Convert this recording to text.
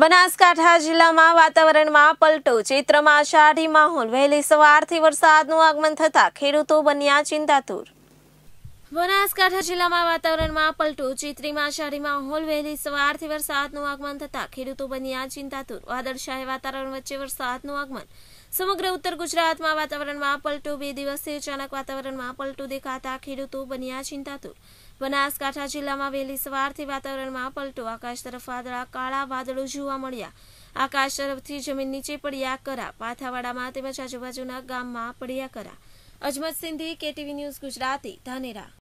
બનાસકાંઠા જિલ્લામાં વાતાવરણમાં પલટો ચૈત્રમાં આષાઢી માહોલ વહેલી સવારથી વરસાદનું આગમન થતાં ખેડૂતો બન્યા ચિંતાતુર બનાસકાંઠા જિલ્લામાં વાતાવરણમાં પલટું ચિત્રીમાં શહેરીમાં હોલ વહેલી સવારથી વરસાદનું આગમન થતાં ખેડૂતો બન્યા ચિંતાતુર વાદળશાહી વાતાવરણ વચ્ચે વરસાદનું આગમન સમગ્ર ઉત્તર ગુજરાતમાં વાતાવરણમાં પલટું બે દિવસથી અચાનક વાતાવરણમાં પલટું દેખાતા ખેડૂતો બન્યા ચિંતાતુર બનાસકાંઠા જિલ્લામાં વહેલી સવારથી વાતાવરણમાં પલટું આકાશ તરફ વાદળા કાળા વાદળો જોવા મળ્યા આકાશ તરફથી જમીન નીચે પડ્યા કરા પાથાવાડામાં તેમજ આજુબાજુના ગામમાં પડ્યા કરા અજમત સિંધી કેટીવી ન્યૂઝ ગુજરાતી ધાનેરા